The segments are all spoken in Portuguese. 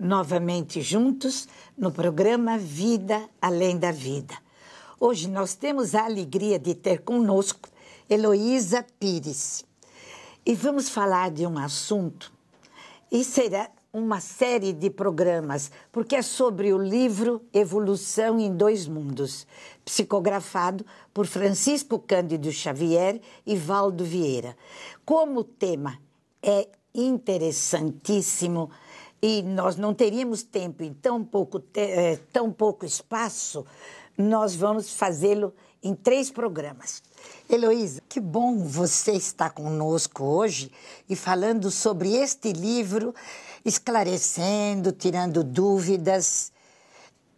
novamente juntos no programa Vida Além da Vida. Hoje nós temos a alegria de ter conosco Heloísa Pires e vamos falar de um assunto e será uma série de programas, porque é sobre o livro Evolução em Dois Mundos, psicografado por Francisco Cândido Xavier e Valdo Vieira. Como o tema é interessantíssimo, e nós não teríamos tempo em tão pouco, te eh, tão pouco espaço, nós vamos fazê-lo em três programas. Heloísa, que bom você estar conosco hoje e falando sobre este livro, esclarecendo, tirando dúvidas.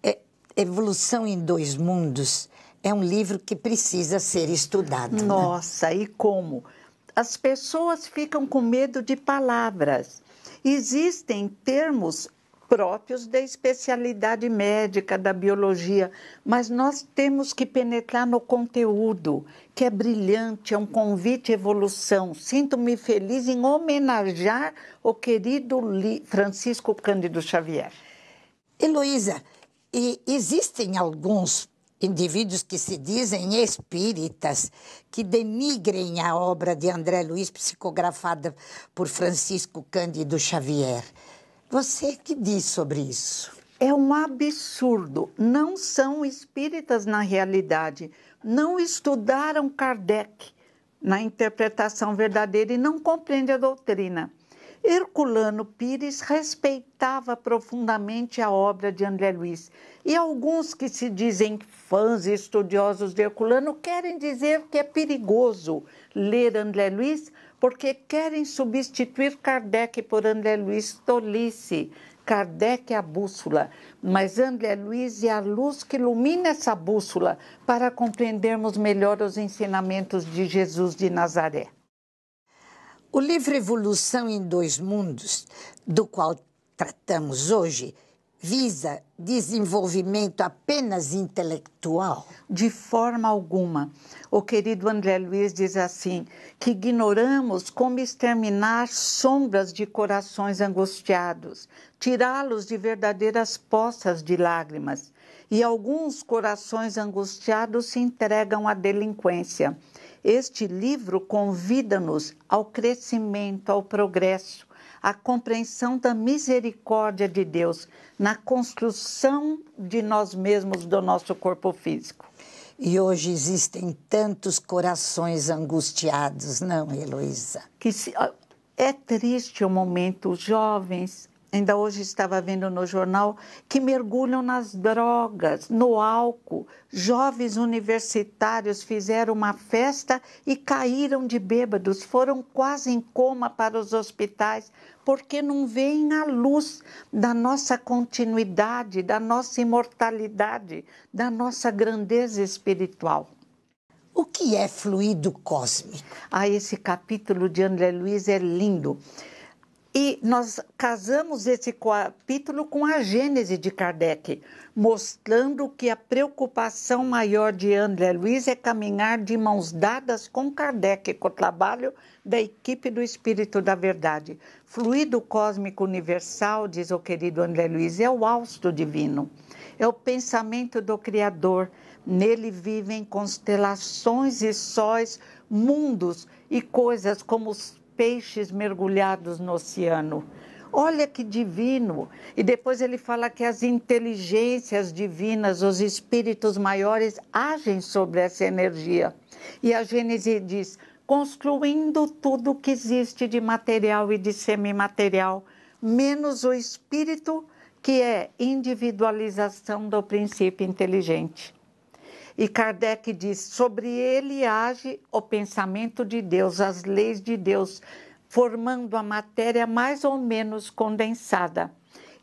É, Evolução em Dois Mundos é um livro que precisa ser estudado. Né? Nossa, né? e como? As pessoas ficam com medo de palavras. Existem termos próprios da especialidade médica, da biologia, mas nós temos que penetrar no conteúdo, que é brilhante, é um convite à evolução. Sinto-me feliz em homenagear o querido Francisco Cândido Xavier. Heloísa, existem alguns indivíduos que se dizem espíritas, que denigrem a obra de André Luiz, psicografada por Francisco Cândido Xavier. Você que diz sobre isso? É um absurdo. Não são espíritas na realidade. Não estudaram Kardec na interpretação verdadeira e não compreendem a doutrina. Herculano Pires respeitava profundamente a obra de André Luiz e alguns que se dizem fãs e estudiosos de Herculano querem dizer que é perigoso ler André Luiz porque querem substituir Kardec por André Luiz tolice. Kardec é a bússola, mas André Luiz é a luz que ilumina essa bússola para compreendermos melhor os ensinamentos de Jesus de Nazaré. O livro Evolução em Dois Mundos, do qual tratamos hoje, visa desenvolvimento apenas intelectual? De forma alguma. O querido André Luiz diz assim: que ignoramos como exterminar sombras de corações angustiados, tirá-los de verdadeiras poças de lágrimas. E alguns corações angustiados se entregam à delinquência este livro convida-nos ao crescimento, ao progresso, à compreensão da misericórdia de Deus na construção de nós mesmos, do nosso corpo físico. E hoje existem tantos corações angustiados, não, Heloísa? Que se, é triste o momento, os jovens, ainda hoje estava vendo no jornal, que mergulham nas drogas, no álcool. Jovens universitários fizeram uma festa e caíram de bêbados, foram quase em coma para os hospitais, porque não veem a luz da nossa continuidade, da nossa imortalidade, da nossa grandeza espiritual. O que é fluido cósmico? Ah, esse capítulo de André Luiz é lindo e nós casamos esse capítulo com a Gênese de Kardec, mostrando que a preocupação maior de André Luiz é caminhar de mãos dadas com Kardec, com o trabalho da equipe do Espírito da Verdade. Fluido cósmico universal, diz o querido André Luiz, é o austro divino, é o pensamento do Criador. Nele vivem constelações e sóis, mundos e coisas como os peixes mergulhados no oceano. Olha que divino! E depois ele fala que as inteligências divinas, os espíritos maiores, agem sobre essa energia. E a Gênese diz: construindo tudo que existe de material e de semimaterial, menos o espírito, que é individualização do princípio inteligente. E Kardec diz: sobre ele age o pensamento de Deus, as leis de Deus, formando a matéria mais ou menos condensada.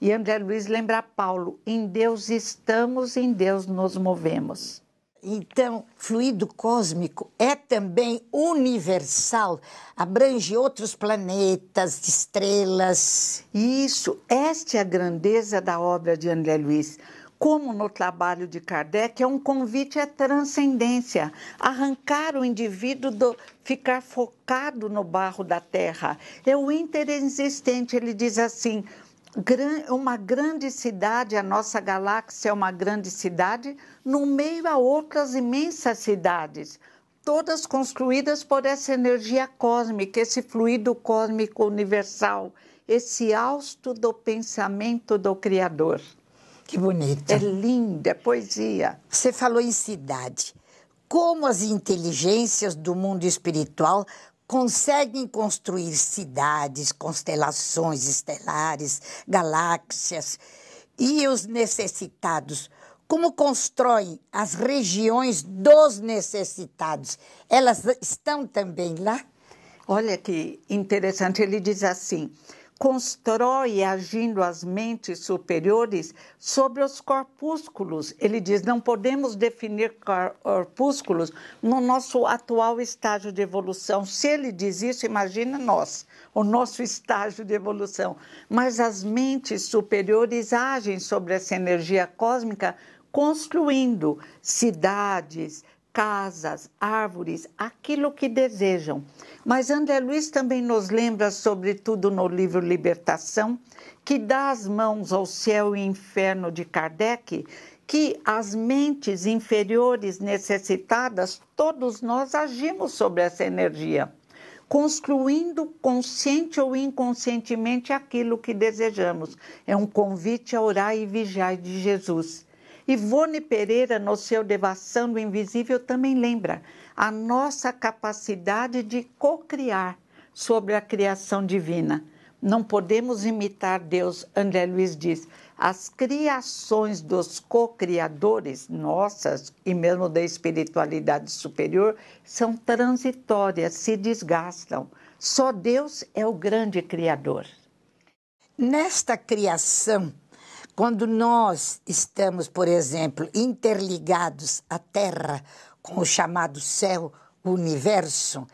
E André Luiz lembra Paulo: em Deus estamos, em Deus nos movemos. Então, fluido cósmico é também universal, abrange outros planetas, estrelas. Isso, esta é a grandeza da obra de André Luiz como no trabalho de Kardec, é um convite à transcendência, arrancar o indivíduo do ficar focado no barro da terra. É o interexistente, ele diz assim: uma grande cidade, a nossa galáxia é uma grande cidade, no meio a outras imensas cidades, todas construídas por essa energia cósmica, esse fluido cósmico universal, esse hausto do pensamento do Criador. Que bonita. É linda, é poesia. Você falou em cidade. Como as inteligências do mundo espiritual conseguem construir cidades, constelações estelares, galáxias. E os necessitados? Como constroem as regiões dos necessitados? Elas estão também lá? Olha que interessante, ele diz assim: constrói agindo as mentes superiores sobre os corpúsculos. Ele diz: não podemos definir corpúsculos no nosso atual estágio de evolução. Se ele diz isso, imagina nós, o nosso estágio de evolução. Mas as mentes superiores agem sobre essa energia cósmica construindo cidades, casas, árvores, aquilo que desejam. Mas André Luiz também nos lembra, sobretudo no livro Libertação, que dá as mãos ao céu e inferno de Kardec, que as mentes inferiores necessitadas, todos nós agimos sobre essa energia, construindo consciente ou inconscientemente aquilo que desejamos. É um convite a orar e vigiar de Jesus. Ivone Pereira, no seu Devação do Invisível, também lembra a nossa capacidade de co-criar sobre a criação divina. Não podemos imitar Deus, André Luiz diz. As criações dos co-criadores, nossas e mesmo da espiritualidade superior, são transitórias, se desgastam. Só Deus é o grande criador. Nesta criação quando nós estamos, por exemplo, interligados à Terra com o chamado céu, o universo,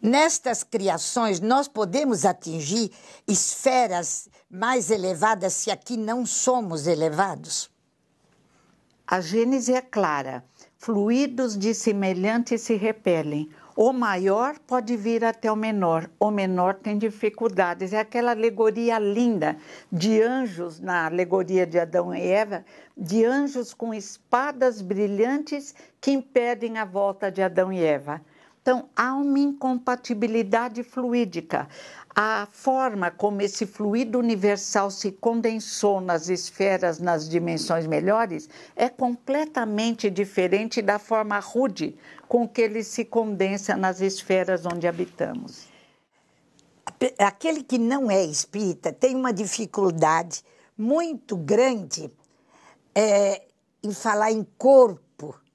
nestas criações nós podemos atingir esferas mais elevadas se aqui não somos elevados. A Gênese é clara: fluidos de se repelem o maior pode vir até o menor, o menor tem dificuldades. É aquela alegoria linda de anjos, na alegoria de Adão e Eva, de anjos com espadas brilhantes que impedem a volta de Adão e Eva. Então, há uma incompatibilidade fluídica a forma como esse fluido universal se condensou nas esferas, nas dimensões melhores, é completamente diferente da forma rude com que ele se condensa nas esferas onde habitamos. Aquele que não é espírita tem uma dificuldade muito grande é, em falar em corpo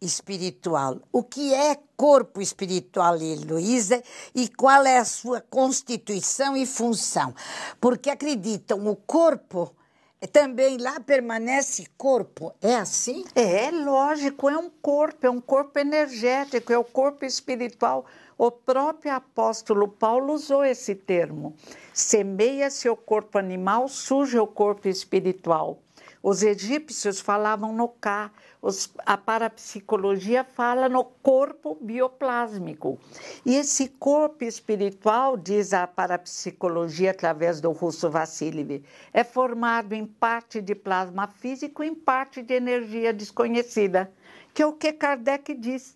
espiritual. O que é corpo espiritual, Heloísa, e qual é a sua constituição e função? Porque acreditam, o corpo eh, também lá permanece corpo, é assim? É, é lógico, é um corpo, é um corpo energético, é o corpo espiritual. O próprio apóstolo Paulo usou esse termo. Semeia-se o corpo animal, surge o corpo espiritual. Os egípcios falavam no K, os, a parapsicologia fala no corpo bioplásmico. E esse corpo espiritual, diz a parapsicologia através do russo Vassiliev, é formado em parte de plasma físico e em parte de energia desconhecida, que é o que Kardec diz.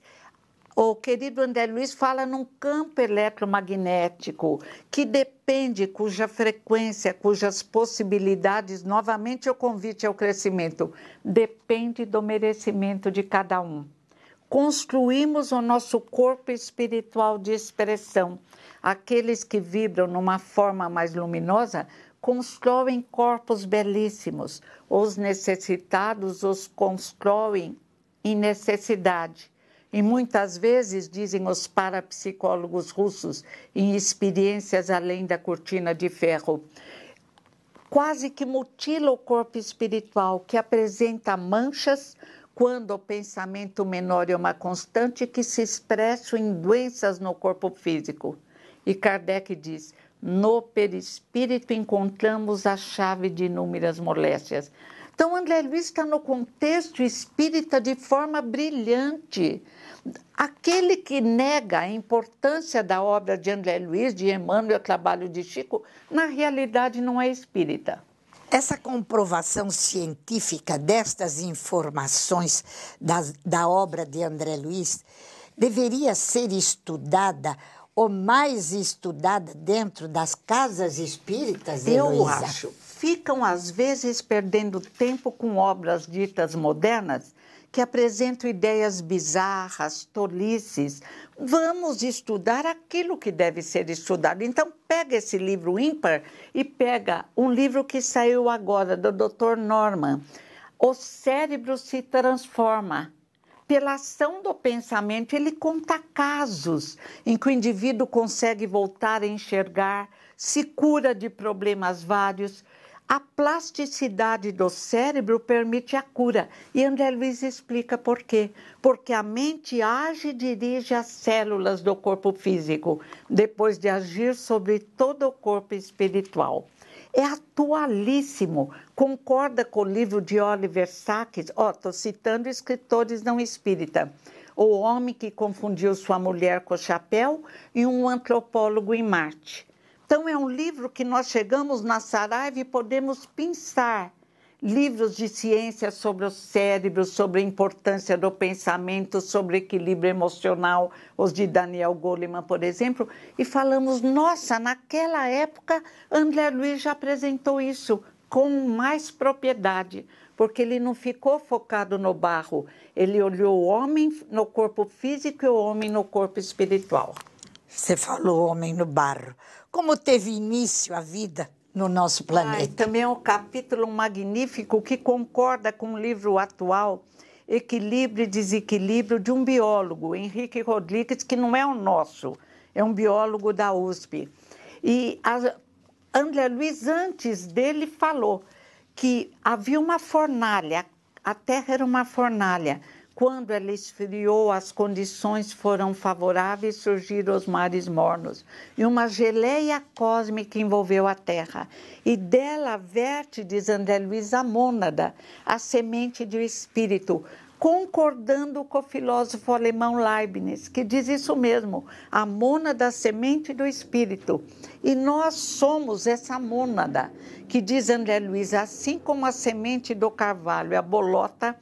O querido André Luiz fala num campo eletromagnético que depende, cuja frequência, cujas possibilidades, novamente o convite ao crescimento, depende do merecimento de cada um. Construímos o nosso corpo espiritual de expressão. Aqueles que vibram numa forma mais luminosa constroem corpos belíssimos. Os necessitados os constroem em necessidade. E muitas vezes, dizem os parapsicólogos russos, em experiências além da cortina de ferro, quase que mutila o corpo espiritual, que apresenta manchas quando o pensamento menor é uma constante que se expressa em doenças no corpo físico. E Kardec diz: no perispírito encontramos a chave de inúmeras moléstias. Então, André Luiz está no contexto espírita de forma brilhante. Aquele que nega a importância da obra de André Luiz, de Emmanuel, trabalho de Chico, na realidade não é espírita. Essa comprovação científica destas informações da, da obra de André Luiz deveria ser estudada ou mais estudada dentro das casas espíritas, Heloísa? Eu acho ficam às vezes perdendo tempo com obras ditas modernas que apresentam ideias bizarras, tolices. Vamos estudar aquilo que deve ser estudado. Então, pega esse livro ímpar e pega um livro que saiu agora, do Dr. Norman. O cérebro se transforma. Pela ação do pensamento, ele conta casos em que o indivíduo consegue voltar a enxergar, se cura de problemas vários a plasticidade do cérebro permite a cura. E André Luiz explica por quê. Porque a mente age e dirige as células do corpo físico, depois de agir sobre todo o corpo espiritual. É atualíssimo, concorda com o livro de Oliver Sacks, oh, estou citando escritores não espírita, O Homem que Confundiu Sua Mulher com o Chapéu e Um Antropólogo em Marte. Então, é um livro que nós chegamos na Saraiva e podemos pensar livros de ciência sobre o cérebro, sobre a importância do pensamento, sobre equilíbrio emocional, os de Daniel Goleman, por exemplo, e falamos, nossa, naquela época André Luiz já apresentou isso com mais propriedade, porque ele não ficou focado no barro, ele olhou o homem no corpo físico e o homem no corpo espiritual. Você falou Homem no Barro. Como teve início a vida no nosso planeta? também é um capítulo magnífico que concorda com o livro atual Equilíbrio e Desequilíbrio de um biólogo, Henrique Rodrigues, que não é o nosso, é um biólogo da USP. E a André Luiz, antes dele, falou que havia uma fornalha, a Terra era uma fornalha quando ela esfriou, as condições foram favoráveis surgiram os mares mornos, e uma geleia cósmica envolveu a terra. E dela verte, diz André Luiz, a mônada, a semente do espírito, concordando com o filósofo alemão Leibniz, que diz isso mesmo, a mônada, a semente do espírito. E nós somos essa mônada, que diz André Luiz, assim como a semente do carvalho, a bolota,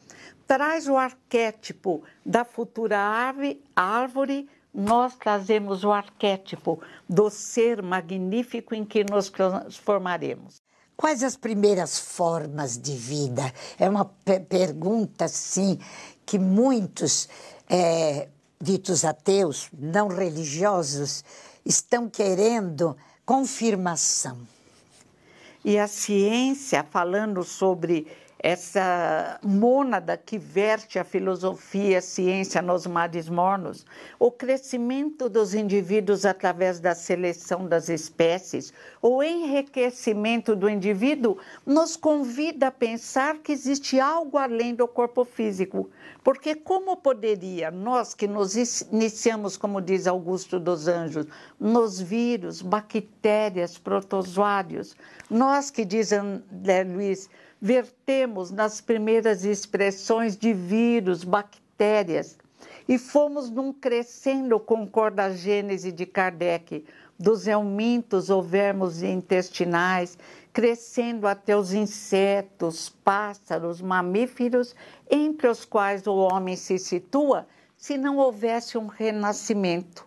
traz o arquétipo da futura ave, árvore, nós trazemos o arquétipo do ser magnífico em que nos transformaremos. Quais as primeiras formas de vida? É uma pergunta, sim, que muitos é, ditos ateus, não religiosos, estão querendo confirmação. E a ciência, falando sobre essa mônada que verte a filosofia e a ciência nos mares mornos, o crescimento dos indivíduos através da seleção das espécies, o enriquecimento do indivíduo, nos convida a pensar que existe algo além do corpo físico. Porque, como poderia nós que nos iniciamos, como diz Augusto dos Anjos, nos vírus, bactérias, protozoários, nós que, diz André Luiz, vertemos nas primeiras expressões de vírus, bactérias, e fomos num crescendo concorda a gênese de Kardec, dos eumintos ou vermos intestinais, crescendo até os insetos, pássaros, mamíferos, entre os quais o homem se situa, se não houvesse um renascimento.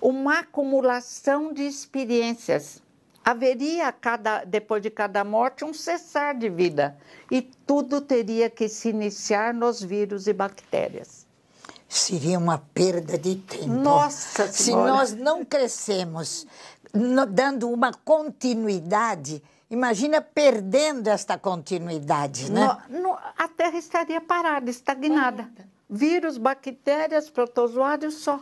Uma acumulação de experiências haveria cada, depois de cada morte um cessar de vida e tudo teria que se iniciar nos vírus e bactérias. Seria uma perda de tempo. Nossa Senhora. Se nós não crescemos no, dando uma continuidade, imagina perdendo esta continuidade, né? No, no, a Terra estaria parada, estagnada. Vírus, bactérias, protozoários só.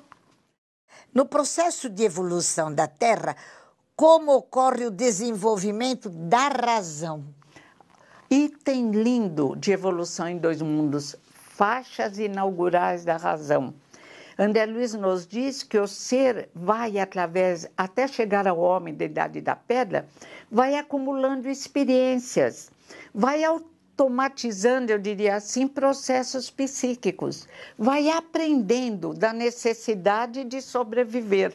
No processo de evolução da Terra, como ocorre o desenvolvimento da razão. Item lindo de Evolução em Dois Mundos, faixas inaugurais da razão. André Luiz nos diz que o ser vai através, até chegar ao homem da idade da pedra, vai acumulando experiências, vai automatizando, eu diria assim, processos psíquicos, vai aprendendo da necessidade de sobreviver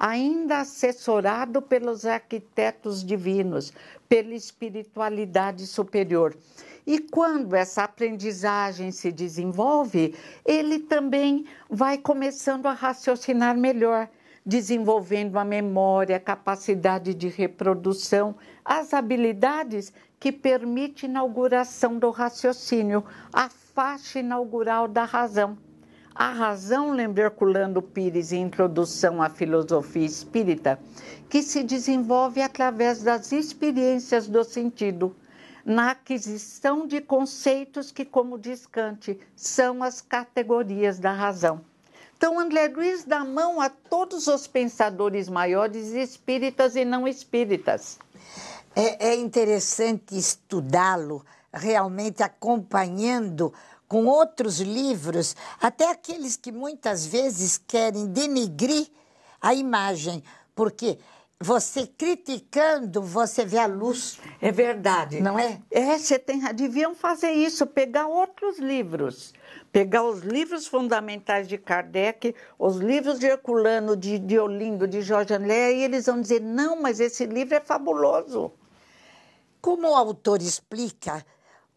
ainda assessorado pelos arquitetos divinos, pela espiritualidade superior. E quando essa aprendizagem se desenvolve, ele também vai começando a raciocinar melhor, desenvolvendo a memória, a capacidade de reprodução, as habilidades que permitem a inauguração do raciocínio, a faixa inaugural da razão. A razão Herculano Pires em Introdução à Filosofia Espírita, que se desenvolve através das experiências do sentido, na aquisição de conceitos que, como diz Kant, são as categorias da razão. Então, André Luiz dá mão a todos os pensadores maiores, espíritas e não espíritas. É, é interessante estudá-lo, realmente acompanhando com outros livros, até aqueles que muitas vezes querem denegrir a imagem, porque você criticando, você vê a luz. É verdade. Não é? É, você tem. Deviam fazer isso, pegar outros livros. Pegar os livros fundamentais de Kardec, os livros de Herculano, de, de Olindo, de Jorge André, e eles vão dizer: não, mas esse livro é fabuloso. Como o autor explica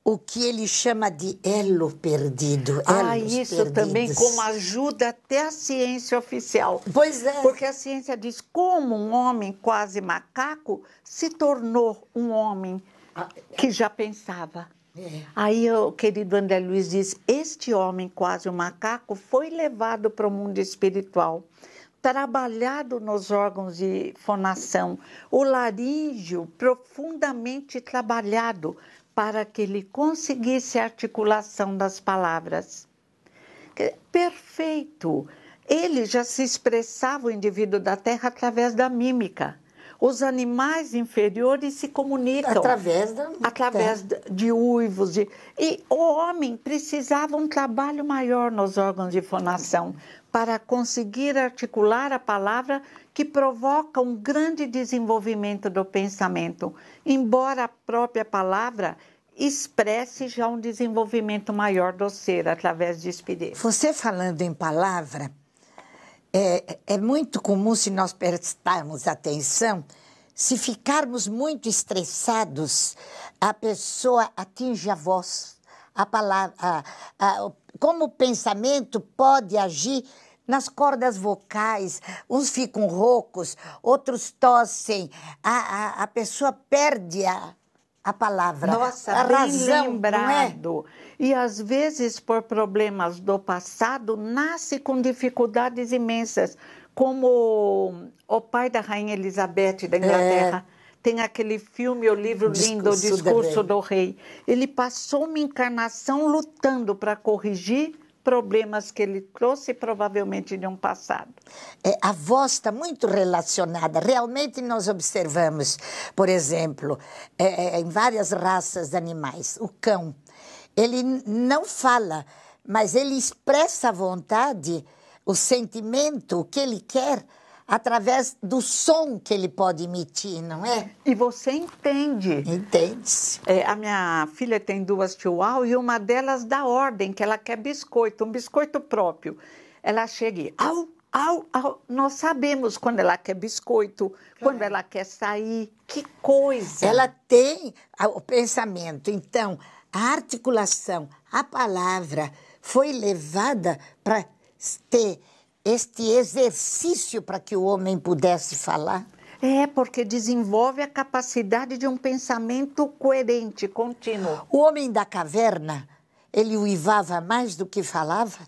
o que ele chama de elo perdido. Ah, isso perdidos. também, como ajuda até a ciência oficial. Pois é. Porque a ciência diz como um homem quase macaco se tornou um homem ah, que já pensava. É. Aí o querido André Luiz diz: Este homem, quase um macaco, foi levado para o mundo espiritual, trabalhado nos órgãos de fonação, o laríngeo profundamente trabalhado para que ele conseguisse a articulação das palavras. Perfeito! Ele já se expressava, o indivíduo da Terra, através da mímica. Os animais inferiores se comunicam. Através da. Através de uivos. De... E o homem precisava um trabalho maior nos órgãos de fonação para conseguir articular a palavra que provoca um grande desenvolvimento do pensamento, embora a própria palavra expresse já um desenvolvimento maior do ser através de espírito. Você falando em palavra, é, é muito comum se nós prestarmos atenção, se ficarmos muito estressados, a pessoa atinge a voz, a palavra, a, a, como o pensamento pode agir nas cordas vocais, uns ficam roucos, outros tossem, a, a, a pessoa perde a, a palavra. Nossa, a bem razão, é? lembrado. É? E às vezes, por problemas do passado, nasce com dificuldades imensas, como o pai da Rainha Elizabeth da é. Inglaterra. É. Tem aquele filme, o livro lindo, O Discurso do Rei. do Rei. Ele passou uma encarnação lutando para corrigir problemas que ele trouxe provavelmente de um passado. É, a voz está muito relacionada. Realmente nós observamos, por exemplo, é, é, em várias raças de animais, o cão, ele não fala, mas ele expressa a vontade, o sentimento, o que ele quer através do som que ele pode emitir, não é? E você entende. Entende-se. É, a minha filha tem duas chihuahuas e uma delas dá ordem, que ela quer biscoito, um biscoito próprio. Ela chega e... Au, au, au. Nós sabemos quando ela quer biscoito, claro. quando ela quer sair, que coisa. Ela tem o pensamento. Então, a articulação, a palavra foi levada para ter este exercício para que o homem pudesse falar? É, porque desenvolve a capacidade de um pensamento coerente, contínuo. O homem da caverna, ele uivava mais do que falava?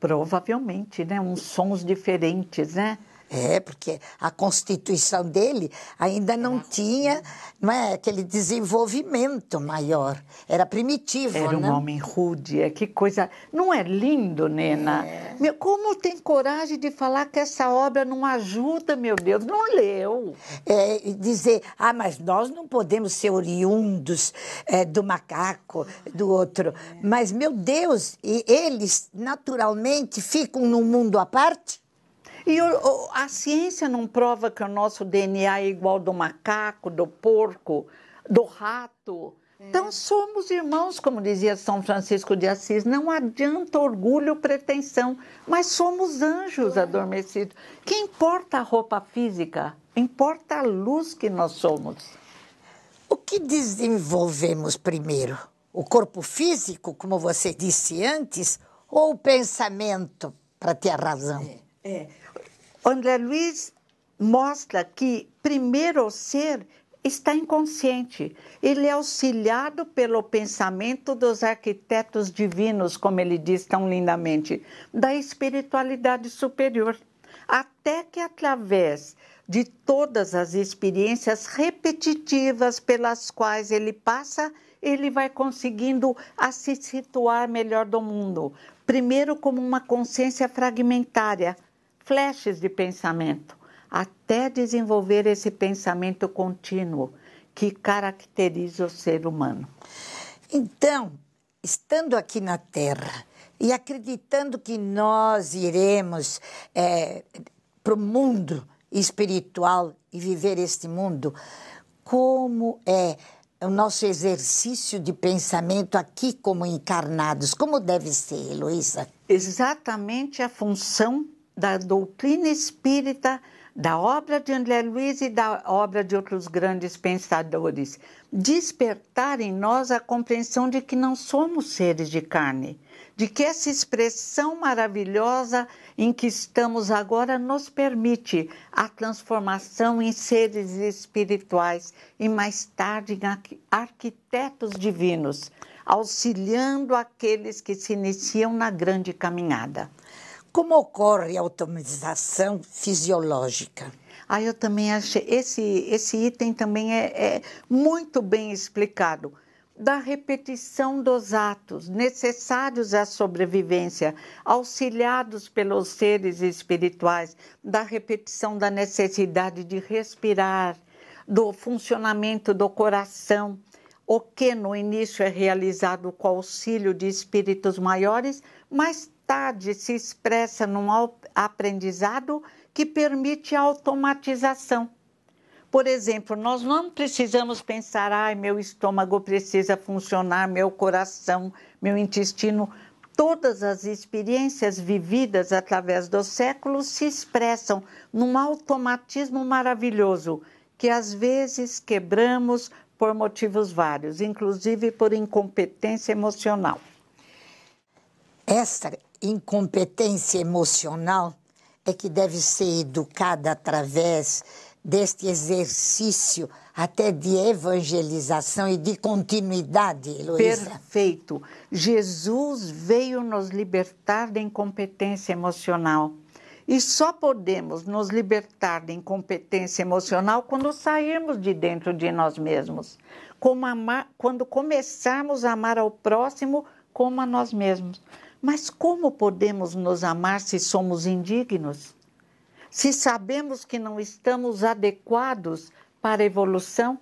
Provavelmente, né? Uns sons diferentes, né? É, porque a constituição dele ainda não tinha não é, aquele desenvolvimento maior. Era primitivo. Era né? um homem rude. É, que coisa. Não é lindo, Nena? É. Meu, como tem coragem de falar que essa obra não ajuda, meu Deus? Não leu. É, dizer, ah, mas nós não podemos ser oriundos é, do macaco, do outro. É. Mas, meu Deus, eles naturalmente ficam num mundo à parte? E o, a ciência não prova que o nosso DNA é igual do macaco, do porco, do rato. É. Então somos irmãos, como dizia São Francisco de Assis. Não adianta orgulho, pretensão, mas somos anjos é. adormecidos. Que importa a roupa física? Importa a luz que nós somos. O que desenvolvemos primeiro? O corpo físico, como você disse antes, ou o pensamento para ter a razão? É. É. André Luiz mostra que primeiro o ser está inconsciente. Ele é auxiliado pelo pensamento dos arquitetos divinos, como ele diz tão lindamente, da espiritualidade superior, até que através de todas as experiências repetitivas pelas quais ele passa, ele vai conseguindo a se situar melhor do mundo. Primeiro, como uma consciência fragmentária, flashes de pensamento, até desenvolver esse pensamento contínuo que caracteriza o ser humano. Então, estando aqui na Terra e acreditando que nós iremos é, para o mundo espiritual e viver este mundo, como é o nosso exercício de pensamento aqui como encarnados? Como deve ser, Heloísa? Exatamente a função da doutrina espírita, da obra de André Luiz e da obra de outros grandes pensadores. Despertar em nós a compreensão de que não somos seres de carne, de que essa expressão maravilhosa em que estamos agora nos permite a transformação em seres espirituais e mais tarde em arquitetos divinos, auxiliando aqueles que se iniciam na grande caminhada. Como ocorre a automatização fisiológica? Ah, eu também achei. Esse, esse item também é, é muito bem explicado da repetição dos atos necessários à sobrevivência, auxiliados pelos seres espirituais, da repetição da necessidade de respirar, do funcionamento do coração, o que no início é realizado com auxílio de espíritos maiores, mas vontade se expressa num aprendizado que permite a automatização. Por exemplo, nós não precisamos pensar, ai, meu estômago precisa funcionar, meu coração, meu intestino. Todas as experiências vividas através dos séculos se expressam num automatismo maravilhoso que às vezes quebramos por motivos vários, inclusive por incompetência emocional. Esta incompetência emocional é que deve ser educada através deste exercício até de evangelização e de continuidade, Heloísa. Perfeito. Jesus veio nos libertar da incompetência emocional. E só podemos nos libertar da incompetência emocional quando sairmos de dentro de nós mesmos, amar, quando começarmos a amar ao próximo como a nós mesmos. Mas como podemos nos amar se somos indignos? Se sabemos que não estamos adequados para a evolução?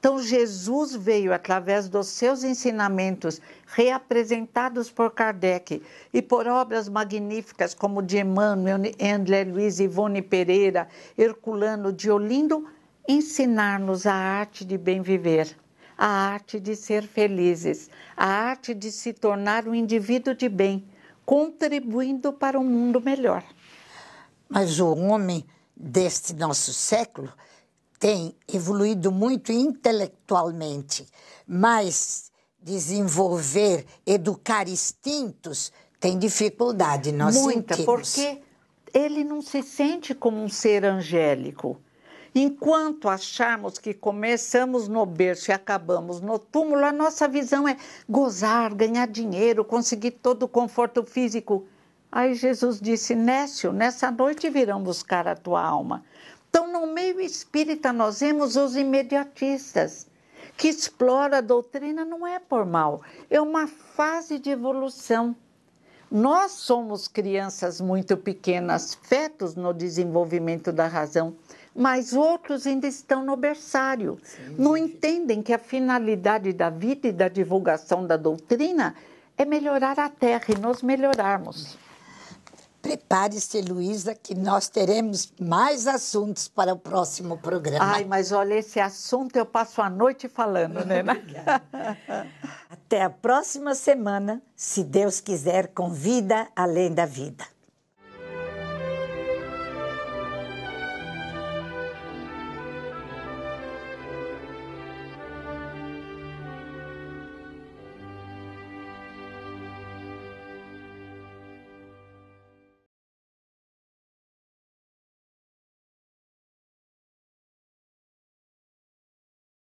Então, Jesus veio através dos seus ensinamentos, reapresentados por Kardec, e por obras magníficas como de Emmanuel, André Luiz, Ivone Pereira, Herculano, de Olindo, ensinar-nos a arte de bem viver a arte de ser felizes, a arte de se tornar um indivíduo de bem, contribuindo para um mundo melhor. Mas o homem deste nosso século tem evoluído muito intelectualmente, mas desenvolver, educar instintos tem dificuldade, nós Muita, sentimos. porque ele não se sente como um ser angélico Enquanto acharmos que começamos no berço e acabamos no túmulo, a nossa visão é gozar, ganhar dinheiro, conseguir todo o conforto físico. Aí Jesus disse: Nécio, nessa noite virão buscar a tua alma. Então, no meio espírita, nós vemos os imediatistas, que explora a doutrina não é por mal, é uma fase de evolução. Nós somos crianças muito pequenas, fetos no desenvolvimento da razão mas outros ainda estão no berçário. Sim. Não entendem que a finalidade da vida e da divulgação da doutrina é melhorar a terra e nós melhorarmos. Prepare-se, Luísa, que nós teremos mais assuntos para o próximo programa. Ai, mas olha, esse assunto eu passo a noite falando, né? Até a próxima semana, se Deus quiser, com vida além da vida.